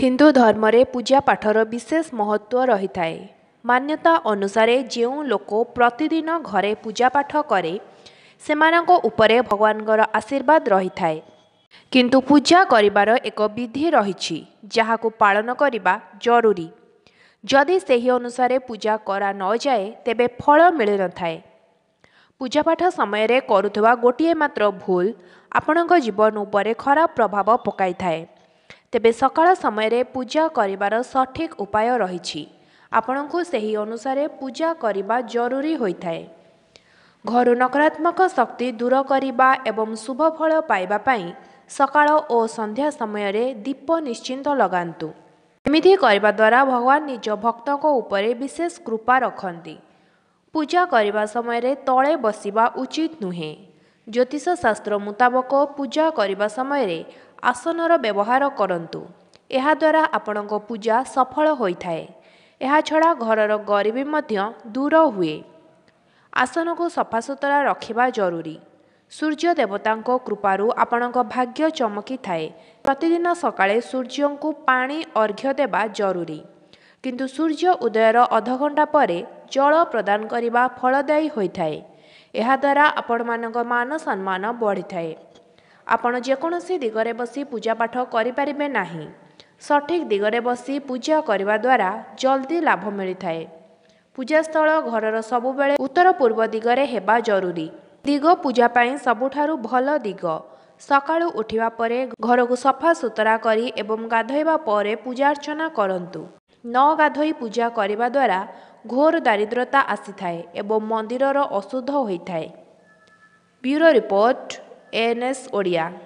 ହିନ୍ଦୁ ଧର୍ମରେ ପୂଜାପାଠର ବିଶେଷ ମହତ୍ଵ ରହିଥାଏ ମାନ୍ୟତା ଅନୁସାରେ ଯେଉଁ ଲୋକ ପ୍ରତିଦିନ ଘରେ ପୂଜାପାଠ କରେ ସେମାନଙ୍କ ଉପରେ ଭଗବାନଙ୍କର ଆଶୀର୍ବାଦ ରହିଥାଏ କିନ୍ତୁ ପୂଜା କରିବାର ଏକ ବିଧି ରହିଛି ଯାହାକୁ ପାଳନ କରିବା ଜରୁରୀ ଯଦି ସେହି ଅନୁସାରେ ପୂଜା କରା ନଯାଏ ତେବେ ଫଳ ମିଳିନଥାଏ ପୂଜାପାଠ ସମୟରେ କରୁଥିବା ଗୋଟିଏ ମାତ୍ର ଭୁଲ ଆପଣଙ୍କ ଜୀବନ ଉପରେ ଖରାପ ପ୍ରଭାବ ପକାଇଥାଏ ତେବେ ସକାଳ ସମୟରେ ପୂଜା କରିବାର ସଠିକ୍ ଉପାୟ ରହିଛି ଆପଣଙ୍କୁ ସେହି ଅନୁସାରେ ପୂଜା କରିବା ଜରୁରୀ ହୋଇଥାଏ ଘରୁ ନକାରାତ୍ମକ ଶକ୍ତି ଦୂର କରିବା ଏବଂ ଶୁଭ ଫଳ ପାଇବା ପାଇଁ ସକାଳ ଓ ସନ୍ଧ୍ୟା ସମୟରେ ଦୀପ ନିଶ୍ଚିନ୍ତ ଲଗାନ୍ତୁ ଏମିତି କରିବା ଦ୍ୱାରା ଭଗବାନ ନିଜ ଭକ୍ତଙ୍କ ଉପରେ ବିଶେଷ କୃପା ରଖନ୍ତି ପୂଜା କରିବା ସମୟରେ ତଳେ ବସିବା ଉଚିତ ନୁହେଁ ଜ୍ୟୋତିଷ ଶାସ୍ତ୍ର ମୁତାବକ ପୂଜା କରିବା ସମୟରେ ଆସନର ବ୍ୟବହାର କରନ୍ତୁ ଏହାଦ୍ୱାରା ଆପଣଙ୍କ ପୂଜା ସଫଳ ହୋଇଥାଏ ଏହାଛଡ଼ା ଘରର ଗରିବୀ ମଧ୍ୟ ଦୂର ହୁଏ ଆସନକୁ ସଫାସୁତୁରା ରଖିବା ଜରୁରୀ ସୂର୍ଯ୍ୟ ଦେବତାଙ୍କ କୃପାରୁ ଆପଣଙ୍କ ଭାଗ୍ୟ ଚମକିଥାଏ ପ୍ରତିଦିନ ସକାଳେ ସୂର୍ଯ୍ୟଙ୍କୁ ପାଣି ଅର୍ଘ୍ୟ ଦେବା ଜରୁରୀ କିନ୍ତୁ ସୂର୍ଯ୍ୟ ଉଦୟର ଅଧଘଣ୍ଟା ପରେ ଜଳ ପ୍ରଦାନ କରିବା ଫଳଦାୟୀ ହୋଇଥାଏ ଏହାଦ୍ୱାରା ଆପଣମାନଙ୍କ ମାନ ସମ୍ମାନ ବଢ଼ିଥାଏ ଆପଣ ଯେକୌଣସି ଦିଗରେ ବସି ପୂଜାପାଠ କରିପାରିବେ ନାହିଁ ସଠିକ୍ ଦିଗରେ ବସି ପୂଜା କରିବା ଦ୍ୱାରା ଜଲ୍ଦି ଲାଭ ମିଳିଥାଏ ପୂଜାସ୍ଥଳ ଘରର ସବୁବେଳେ ଉତ୍ତର ପୂର୍ବ ଦିଗରେ ହେବା ଜରୁରୀ ଦିଗ ପୂଜା ପାଇଁ ସବୁଠାରୁ ଭଲ ଦିଗ ସକାଳୁ ଉଠିବା ପରେ ଘରକୁ ସଫା ସୁତୁରା କରି ଏବଂ ଗାଧୋଇବା ପରେ ପୂଜାର୍ଚ୍ଚନା କରନ୍ତୁ ନ ଗାଧୋଇ ପୂଜା କରିବା ଦ୍ୱାରା ଘୋର ଦାରିଦ୍ରତା ଆସିଥାଏ ଏବଂ ମନ୍ଦିରର ଅଶୁଦ୍ଧ ହୋଇଥାଏ ବ୍ୟୁରୋ ରିପୋର୍ଟ Enes Oria.